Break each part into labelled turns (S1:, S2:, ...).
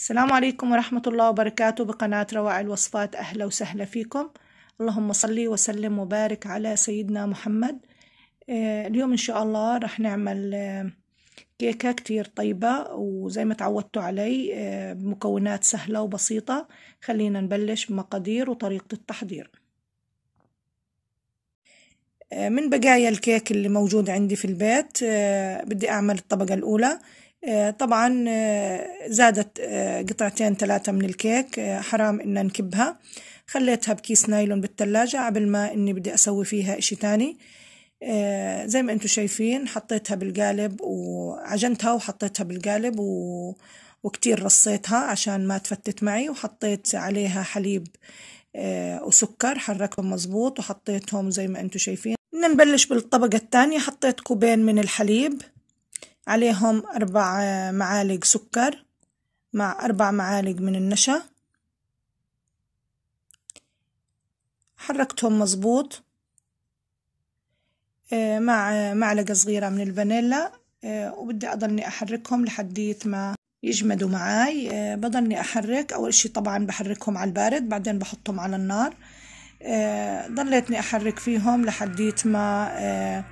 S1: السلام عليكم ورحمة الله وبركاته بقناة روائع الوصفات أهلا وسهلا فيكم اللهم صلي وسلم وبارك على سيدنا محمد آه، اليوم إن شاء الله رح نعمل آه، كيكة كتير طيبة وزي ما تعودتوا علي آه، بمكونات سهلة وبسيطة خلينا نبلش بمقادير وطريقة التحضير من بقايا الكيك اللي موجود عندي في البيت بدي أعمل الطبقة الأولى آه، طبعا آه، زادت آه، قطعتين ثلاثة من الكيك حرام إن نكبها خليتها بكيس نايلون بالتلاجة قبل ما إني بدي أسوي فيها إشي تاني زي ما انتم شايفين حطيتها بالقالب وعجنتها وحطيتها بالقالب و... وكتير رصيتها عشان ما تفتت معي وحطيت عليها حليب وسكر حركتهم مزبوط وحطيتهم زي ما انتم شايفين نبلش بالطبقة الثانية حطيت كوبين من الحليب عليهم أربع معالق سكر مع أربع معالق من النشا حركتهم مظبوط آه، مع معلقة صغيرة من الفانيلا آه، وبدي أضلني أحركهم لحديت ما يجمدوا معاي آه، بضلني أحرك أول شي طبعا بحركهم على البارد بعدين بحطهم على النار ضليتني أحرك فيهم لحديت ما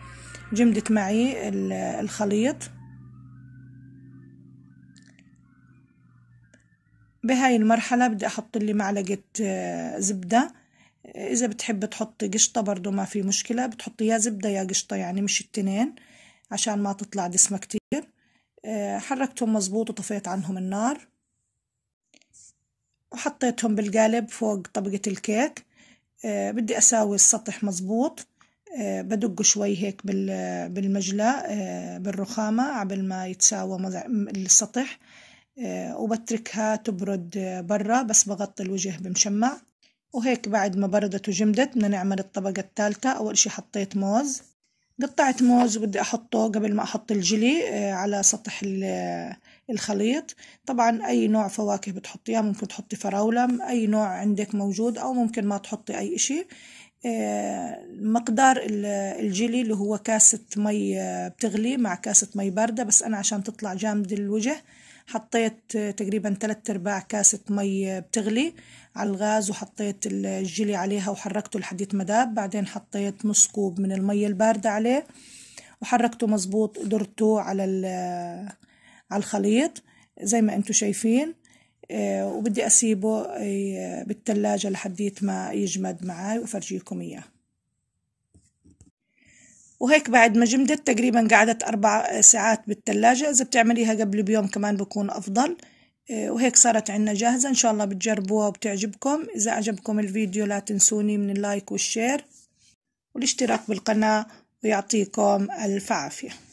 S1: جمدت معي الخليط بهاي المرحلة بدي أحط لي معلقة آه، زبدة آه، إذا بتحب تحطي قشطة برضو ما في مشكلة بتحطي يا زبدة يا قشطة يعني مش التنين عشان ما تطلع دسمة كتير آه، حركتهم مظبوط وطفيت عنهم النار وحطيتهم بالقالب فوق طبقة الكيك بدي أساوي السطح مظبوط بدقه شوي هيك بالمجلة بالرخامة قبل ما يتساوى السطح آه، وبتركها تبرد برا بس بغطي الوجه بمشمع وهيك بعد ما بردت وجمدت بدنا نعمل الطبقة الثالثة أول شي حطيت موز قطعت موز وبدي أحطه قبل ما أحط الجلي آه، على سطح آه، الخليط طبعا أي نوع فواكه بتحطيها يعني ممكن تحطي فراولة أي نوع عندك موجود أو ممكن ما تحطي أي إشي مقدار الجيلي اللي هو كاسة مي بتغلي مع كاسة مي باردة بس أنا عشان تطلع جامد الوجه حطيت تقريبا ثلاثة أرباع كاسة مي بتغلي على الغاز وحطيت الجيلي عليها وحركته لحديت مداب بعدين حطيت نص كوب من المي الباردة عليه وحركته مزبوط درته على على الخليط زي ما انتم شايفين آه، وبدي أسيبه آه، بالتلاجة لحديت ما يجمد معي وأفرجيكم إياه وهيك بعد ما جمدت تقريبا قعدت أربع ساعات بالثلاجة إذا بتعمليها قبل بيوم كمان بكون أفضل إيه، وهيك صارت عنا جاهزة إن شاء الله بتجربوها وبتعجبكم إذا عجبكم الفيديو لا تنسوني من اللايك والشير والاشتراك بالقناة ويعطيكم ألف عافية